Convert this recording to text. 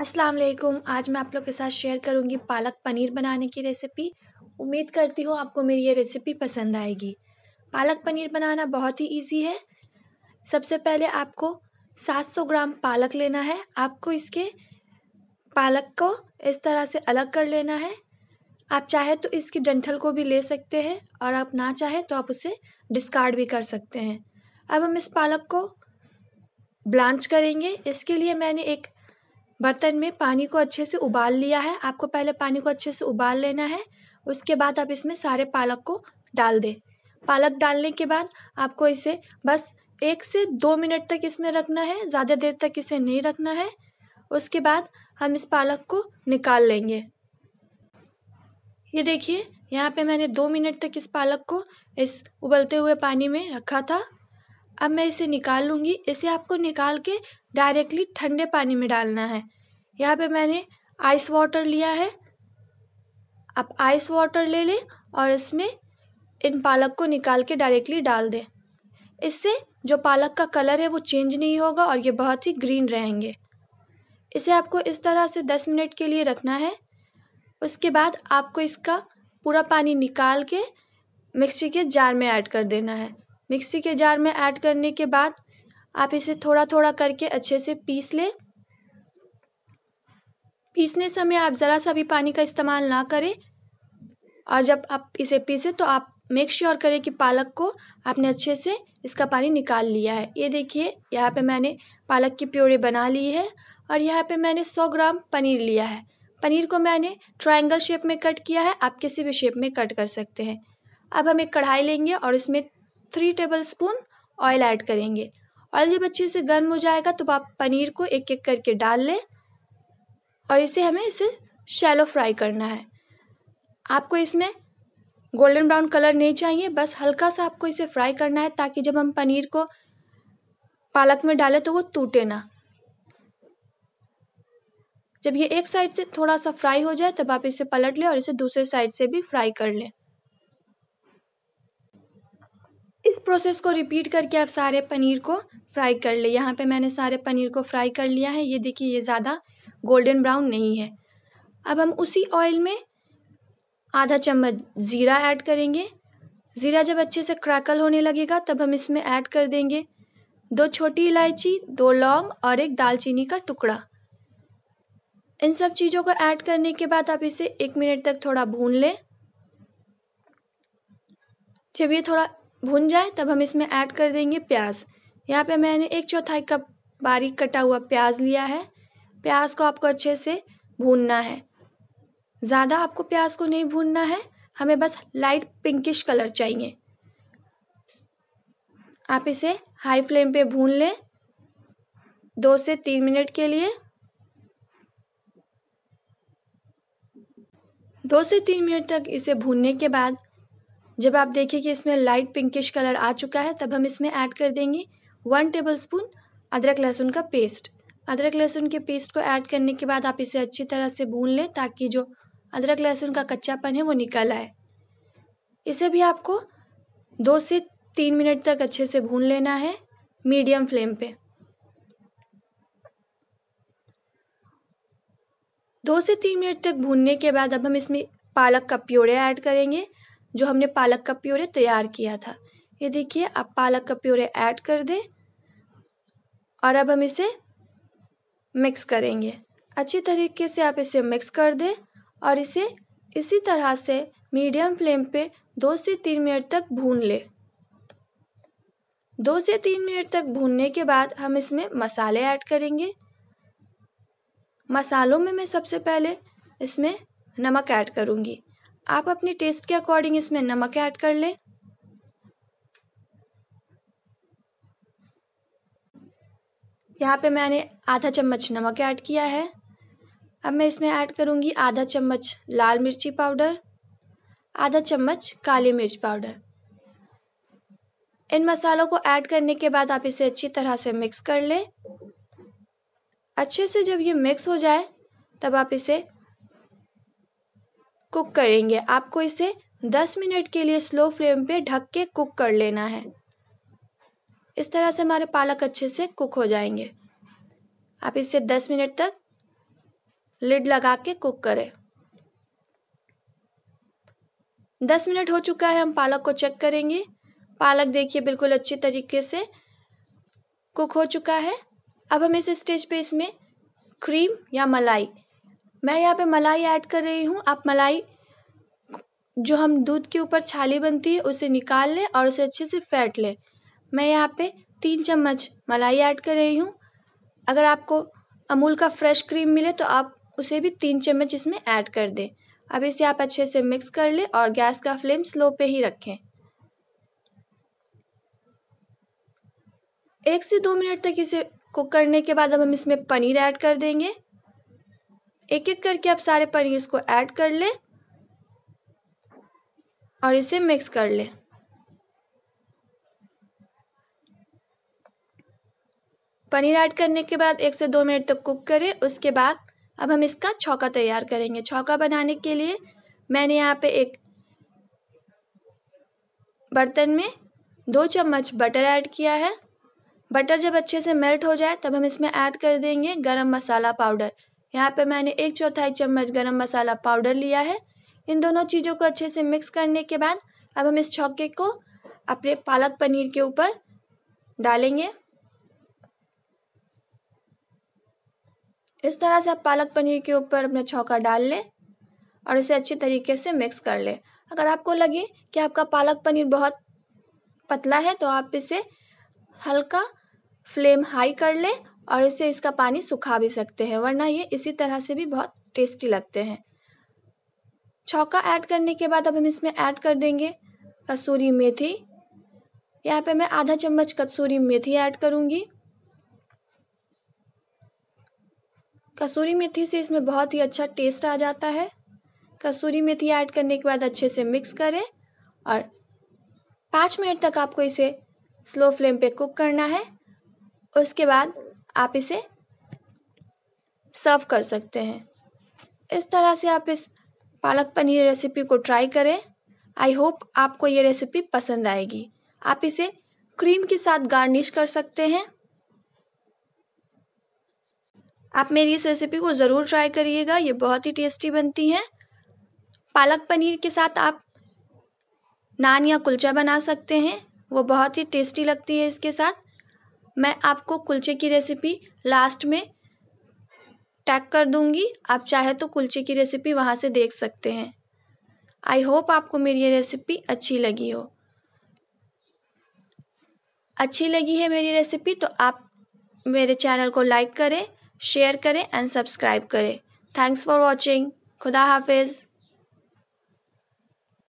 अस्सलाम वालेकुम आज मैं आप लोग के साथ शेयर करूंगी पालक पनीर बनाने की रेसिपी उम्मीद करती हूँ आपको मेरी ये रेसिपी पसंद आएगी पालक पनीर बनाना बहुत ही इजी है सबसे पहले आपको 700 ग्राम पालक लेना है आपको इसके पालक को इस तरह से अलग कर लेना है आप चाहे तो इसकी डंठल को भी ले सकते हैं और आप ना चाहे तो आप उसे डिस्कार्ड भी कर सकते हैं अब हम इस पालक को ब्लांच करेंगे इसके लिए मैंने एक बर्तन में पानी को अच्छे से उबाल लिया है आपको पहले पानी को अच्छे से उबाल लेना है उसके बाद आप इसमें सारे पालक को डाल दें पालक डालने के बाद आपको इसे बस एक से दो मिनट तक इसमें रखना है ज़्यादा देर तक इसे नहीं रखना है उसके बाद हम इस पालक को निकाल लेंगे ये देखिए यहाँ पे मैंने दो मिनट तक इस पालक को इस उबलते हुए पानी में रखा था अब मैं इसे निकाल लूँगी इसे आपको निकाल के डायरेक्टली ठंडे पानी में डालना है यहाँ पे मैंने आइस वाटर लिया है आप आइस वाटर ले लें और इसमें इन पालक को निकाल के डायरेक्टली डाल दें इससे जो पालक का कलर है वो चेंज नहीं होगा और ये बहुत ही ग्रीन रहेंगे इसे आपको इस तरह से दस मिनट के लिए रखना है उसके बाद आपको इसका पूरा पानी निकाल के मिक्सी के जार में ऐड कर देना है मिक्सी के जार में ऐड करने के बाद आप इसे थोड़ा थोड़ा करके अच्छे से पीस लें पीसने समय आप ज़रा सा भी पानी का इस्तेमाल ना करें और जब आप इसे पीसें तो आप मेक श्योर sure करें कि पालक को आपने अच्छे से इसका पानी निकाल लिया है ये देखिए यहाँ पे मैंने पालक की प्योरी बना ली है और यहाँ पे मैंने 100 ग्राम पनीर लिया है पनीर को मैंने ट्रायंगल शेप में कट किया है आप किसी भी शेप में कट कर सकते हैं अब हम एक कढ़ाई लेंगे और इसमें three tablespoon oil add करेंगे और जब अच्छे से गर्म हो जाएगा तो आप पनीर को एक एक करके डाल लें और इसे हमें इसे शैलो फ्राई करना है आपको इसमें गोल्डन ब्राउन कलर नहीं चाहिए बस हल्का सा आपको इसे फ्राई करना है ताकि जब हम पनीर को पालक में डालें तो वो टूटे ना जब ये एक साइड से थोड़ा सा फ्राई हो जाए तब आप इसे पलट लें और इसे दूसरे साइड से भी फ्राई कर लें प्रोसेस को रिपीट करके आप सारे पनीर को फ्राई कर ले यहाँ पे मैंने सारे पनीर को फ्राई कर लिया है ये देखिए ये ज़्यादा गोल्डन ब्राउन नहीं है अब हम उसी ऑयल में आधा चम्मच ज़ीरा ऐड करेंगे ज़ीरा जब अच्छे से क्रैकल होने लगेगा तब हम इसमें ऐड कर देंगे दो छोटी इलायची दो लौंग और एक दालचीनी का टुकड़ा इन सब चीज़ों को ऐड करने के बाद आप इसे एक मिनट तक थोड़ा भून लें जब ये थोड़ा भुन जाए तब हम इसमें ऐड कर देंगे प्याज यहाँ पे मैंने एक चौथाई कप बारीक कटा हुआ प्याज लिया है प्याज को आपको अच्छे से भूनना है ज़्यादा आपको प्याज को नहीं भूनना है हमें बस लाइट पिंकिश कलर चाहिए आप इसे हाई फ्लेम पे भून लें दो से तीन मिनट के लिए दो से तीन मिनट तक इसे भूनने के बाद जब आप देखें कि इसमें लाइट पिंकिश कलर आ चुका है तब हम इसमें ऐड कर देंगे वन टेबल स्पून अदरक लहसुन का पेस्ट अदरक लहसुन के पेस्ट को ऐड करने के बाद आप इसे अच्छी तरह से भून लें ताकि जो अदरक लहसुन का कच्चापन है वो निकल आए इसे भी आपको दो से तीन मिनट तक अच्छे से भून लेना है मीडियम फ्लेम पे दो से तीन मिनट तक भूनने के बाद अब हम इसमें पालक का प्योरे ऐड करेंगे जो हमने पालक का प्योरे तैयार किया था ये देखिए आप पालक का प्योरे ऐड कर दें और अब हम इसे मिक्स करेंगे अच्छी तरीके से आप इसे मिक्स कर दें और इसे इसी तरह से मीडियम फ्लेम पे दो से तीन मिनट तक भून लें दो से तीन मिनट तक भूनने के बाद हम इसमें मसाले ऐड करेंगे मसालों में मैं सबसे पहले इसमें नमक ऐड करूँगी आप अपने टेस्ट के अकॉर्डिंग इसमें नमक ऐड कर लें यहाँ पे मैंने आधा चम्मच नमक ऐड किया है अब मैं इसमें ऐड करूँगी आधा चम्मच लाल मिर्ची पाउडर आधा चम्मच काली मिर्च पाउडर इन मसालों को ऐड करने के बाद आप इसे अच्छी तरह से मिक्स कर लें अच्छे से जब ये मिक्स हो जाए तब आप इसे कुक करेंगे आपको इसे दस मिनट के लिए स्लो फ्लेम पे ढक के कुक कर लेना है इस तरह से हमारे पालक अच्छे से कुक हो जाएंगे आप इसे दस मिनट तक लिड लगा के कुक करें दस मिनट हो चुका है हम पालक को चेक करेंगे पालक देखिए बिल्कुल अच्छी तरीके से कुक हो चुका है अब हम इस स्टेज पे इसमें क्रीम या मलाई मैं यहाँ पे मलाई ऐड कर रही हूँ आप मलाई जो हम दूध के ऊपर छाली बनती है उसे निकाल लें और उसे अच्छे से फेंट लें मैं यहाँ पे तीन चम्मच मलाई ऐड कर रही हूँ अगर आपको अमूल का फ्रेश क्रीम मिले तो आप उसे भी तीन चम्मच इसमें ऐड कर दें अब इसे आप अच्छे से मिक्स कर लें और गैस का फ्लेम स्लो पे ही रखें एक से दो मिनट तक इसे कुक करने के बाद अब हम इसमें पनीर ऐड कर देंगे एक एक करके आप सारे पनीर को ऐड कर लें और इसे मिक्स कर लें पनीर ऐड करने के बाद एक से दो मिनट तक कुक करें उसके बाद अब हम इसका छौका तैयार करेंगे छौका बनाने के लिए मैंने यहाँ पे एक बर्तन में दो चम्मच बटर ऐड किया है बटर जब अच्छे से मेल्ट हो जाए तब हम इसमें ऐड कर देंगे गरम मसाला पाउडर यहाँ पे मैंने एक चौथाई चम्मच गरम मसाला पाउडर लिया है इन दोनों चीज़ों को अच्छे से मिक्स करने के बाद अब हम इस छौके को अपने पालक पनीर के ऊपर डालेंगे इस तरह से आप पालक पनीर के ऊपर अपना छौका डाल लें और इसे अच्छे तरीके से मिक्स कर लें अगर आपको लगे कि आपका पालक पनीर बहुत पतला है तो आप इसे हल्का फ्लेम हाई कर लें और इसे इसका पानी सुखा भी सकते हैं वरना ये इसी तरह से भी बहुत टेस्टी लगते हैं छौका ऐड करने के बाद अब हम इसमें ऐड कर देंगे कसूरी मेथी यहाँ पे मैं आधा चम्मच कसूरी मेथी ऐड करूँगी कसूरी मेथी से इसमें बहुत ही अच्छा टेस्ट आ जाता है कसूरी मेथी ऐड करने के बाद अच्छे से मिक्स करें और पाँच मिनट तक आपको इसे स्लो फ्लेम पे कुक करना है उसके बाद आप इसे सर्व कर सकते हैं इस तरह से आप इस पालक पनीर रेसिपी को ट्राई करें आई होप आपको ये रेसिपी पसंद आएगी आप इसे क्रीम के साथ गार्निश कर सकते हैं आप मेरी इस रेसिपी को ज़रूर ट्राई करिएगा ये बहुत ही टेस्टी बनती हैं पालक पनीर के साथ आप नान या कुलचा बना सकते हैं वो बहुत ही टेस्टी लगती है इसके साथ मैं आपको कुलचे की रेसिपी लास्ट में टैग कर दूंगी आप चाहे तो कुलचे की रेसिपी वहाँ से देख सकते हैं आई होप आपको मेरी ये रेसिपी अच्छी लगी हो अच्छी लगी है मेरी रेसिपी तो आप मेरे चैनल को लाइक करें शेयर करें एंड सब्सक्राइब करें थैंक्स फॉर वॉचिंग खुदा हाफिज़